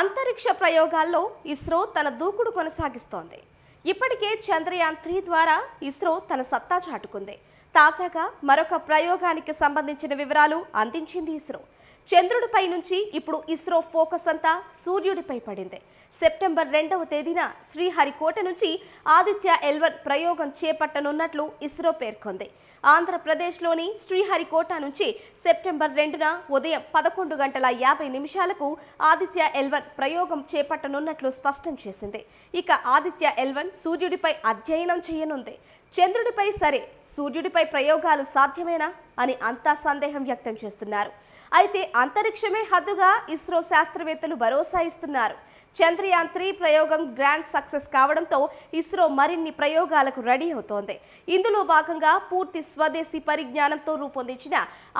అంతరిక్ష ప్రయోగాల్లో ఇస్రో తన దూకుడు కొనసాగిస్తోంది ఇప్పటికే చంద్రయాన్ త్రీ ద్వారా ఇస్రో తన సత్తా చాటుకుంది తాజాగా మరొక ప్రయోగానికి సంబంధించిన వివరాలు అందించింది ఇస్రో చంద్రుడిపై నుంచి ఇప్పుడు ఇస్రో ఫోకస్ అంతా సూర్యుడిపై పడింది సెప్టెంబర్ రెండవ తేదీన శ్రీహరికోట నుంచి ఆదిత్య ఎల్వన్ ప్రయోగం చేపట్టనున్నట్లు ఇస్రో పేర్కొంది ఆంధ్రప్రదేశ్లోని శ్రీహరికోట నుంచి సెప్టెంబర్ రెండున ఉదయం పదకొండు గంటల యాభై నిమిషాలకు ఆదిత్య ఎల్వన్ ప్రయోగం చేపట్టనున్నట్లు స్పష్టం చేసింది ఇక ఆదిత్య ఎల్వన్ సూర్యుడిపై అధ్యయనం చేయనుంది చంద్రుడిపై సరే సూర్యుడిపై ప్రయోగాలు సాధ్యమేనా అని అంతా సందేహం వ్యక్తం చేస్తున్నారు అయితే అంతరిక్షమే హద్దుగా ఇస్రో శాస్త్రవేత్తలు భరోసా ఇస్తున్నారు చంద్రయాన్ త్రీ ప్రయోగం గ్రాండ్ సక్సెస్ కావడంతో ఇస్రో మరిన్ని ప్రయోగాలకు రెడీ అవుతోంది ఇందులో భాగంగా పూర్తి స్వదేశీ పరిజ్ఞానంతో రూపొందించిన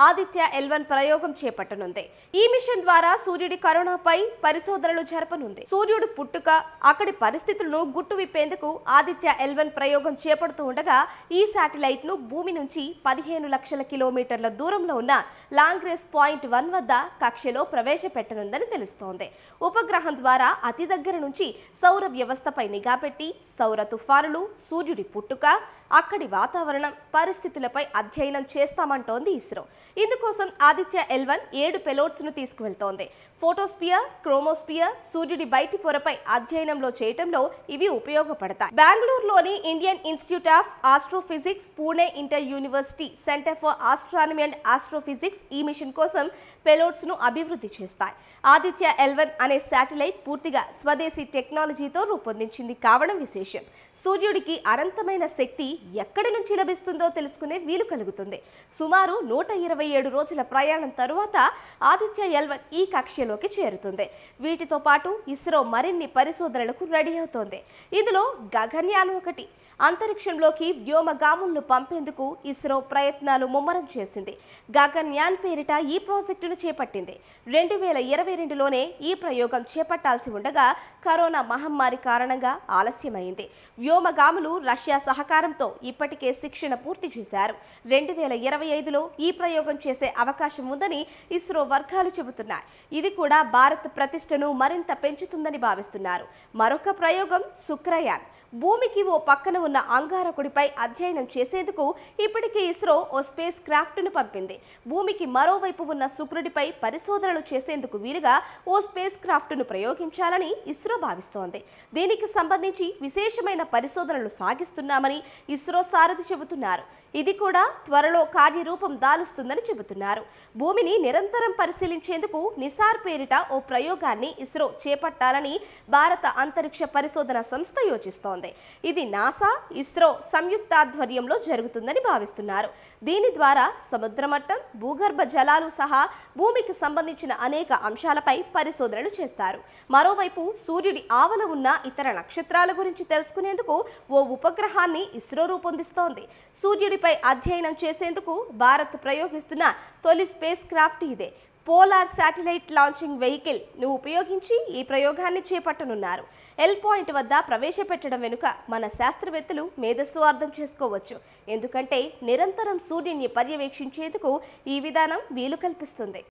ఆదిత్య ఎల్వన్ ప్రయోగం చేపట్టనుంది ఈ మిషన్ ద్వారా సూర్యుడి కరోనాపై పరిశోధనలు జరపనుంది సూర్యుడు పుట్టుక అక్కడి పరిస్థితులను గుట్టు విప్పేందుకు ఆదిత్య ఎల్వన్ ప్రయోగం చేపడుతూ ఉండగా ఈ శాటిలైట్ను భూమి నుంచి పదిహేను లక్షల కిలోమీటర్ల దూరంలో ఉన్న లాంగ్రేస్ పాయింట్ వన్ వద్ద కక్షలో ప్రవేశపెట్టనుందని తెలుస్తోంది ఉపగ్రహం ద్వారా అతి దగ్గర నుంచి సౌర వ్యవస్థపై నిఘా పెట్టి సౌర తుఫానులు సూర్యుడి పుట్టుక అక్కడి వాతావరణం పరిస్థితులపై అధ్యయనం చేస్తామంటోంది ఇస్రో ఇందుకోసం ఆదిత్య ఎల్వన్ ఏడు పెలోట్స్ను తీసుకువెళ్తోంది ఫోటోస్పియర్ క్రోమోస్పియర్ సూర్యుడి బయటి పొరపై అధ్యయనంలో చేయటంలో ఇవి ఉపయోగపడతాయి బెంగళూరులోని Indian institute of astrophysics Pune inter university centre for astronomy and astrophysics ఈ మిషన్ కోసం పెలోట్స్ను అభివృద్ధి చేస్తాయి ఆదిత్య ఎల్వన్ అనే శాటిలైట్ పూర్తిగా స్వదేశీ టెక్నాలజీతో రూపొందించింది కావడం విశేషం సూర్యుడికి అనంతమైన శక్తి ఎక్కడి నుంచి లభిస్తుందో తెలుసుకునే వీలు కలుగుతుంది సుమారు నూట ఇరవై ఏడు రోజుల ప్రయాణం తరువాత ఆదిత్య ఎల్వన్ ఈ కక్ష్యలోకి చేరుతుంది వీటితో పాటు ఇస్రో మరిన్ని పరిశోధనలకు రెడీ అవుతోంది ఇందులో గగన్యాన్ ఒకటి అంతరిక్షంలోకి వ్యోమగాములను పంపేందుకు ఇస్రో ప్రయత్నాలు ముమ్మరం చేసింది గగన్యాన్ పేరిట ఈ ప్రాజెక్టును చేపట్టింది రెండు వేల ఇరవై రెండులోనే ఈ ప్రయోగం చేపట్టాల్సి ఉండగా కరోనా మహమ్మారి కారణంగా ఆలస్యమైంది వ్యోమగాములు రష్యా సహకారంతో ఇప్పటికే శిక్షణ పూర్తి చేశారు రెండు వేల ఇరవై ఐదులో ఈ ప్రయోగం చేసే అవకాశం ఉందని ఇస్రో వర్గాలు చెబుతున్నాయి ఇది కూడా భారత్ ప్రతిష్టను మరింత పెంచుతుందని భావిస్తున్నారు మరొక ప్రయోగం శుక్రయాన్ భూమికి ఓ పక్కన ఉన్న అంగారకుడిపై అధ్యయనం చేసేందుకు ఇప్పటికే ఇస్రో ఓ స్పేస్ క్రాఫ్ట్ను పంపింది భూమికి మరోవైపు ఉన్న శుక్రుడిపై పరిశోధనలు చేసేందుకు వీలుగా ఓ స్పేస్ క్రాఫ్ట్ను ప్రయోగించాలని ఇస్రో భావిస్తోంది దీనికి సంబంధించి విశేషమైన పరిశోధనలు సాగిస్తున్నామని ఇస్రో సారథి చెబుతున్నారు ఇది కూడా త్వరలో కార్యరూపం దాలుస్తుందని చెబుతున్నారు భూమిని నిరంతరం పరిశీలించేందుకు నిసార్ పేరిట ఓ ప్రయోగాన్ని ఇస్రో చేపట్టాలని భారత అంతరిక్ష పరిశోధన సంస్థ యోచిస్తోంది చేస్తుంది ఇది నాసా ఇస్రో సంయుక్తాధ్వర్యంలో జరుగుతుందని భావిస్తున్నారు దీని ద్వారా సముద్రమట్టం భూగర్భ జలాలు సహా భూమికి సంబంధించిన అనేక అంశాలపై పరిశోధనలు చేస్తారు మరోవైపు సూర్యుడి ఆవల ఉన్న ఇతర నక్షత్రాల గురించి తెలుసుకునేందుకు ఓ ఉపగ్రహాన్ని ఇస్రో రూపొందిస్తోంది సూర్యుడిపై అధ్యయనం చేసేందుకు భారత్ ప్రయోగిస్తున్న తొలి స్పేస్ క్రాఫ్ట్ ఇదే పోలార్ శాటిలైట్ లాంచింగ్ వెహికల్ ను ఉపయోగించి ఈ ప్రయోగాన్ని చేపట్టనున్నారు ఎల్ పాయింట్ వద్ద ప్రవేశపెట్టడం వెనుక మన శాస్త్రవేత్తలు మేధస్సు అర్థం చేసుకోవచ్చు ఎందుకంటే నిరంతరం సూర్యుని పర్యవేక్షించేందుకు ఈ విధానం వీలు కల్పిస్తుంది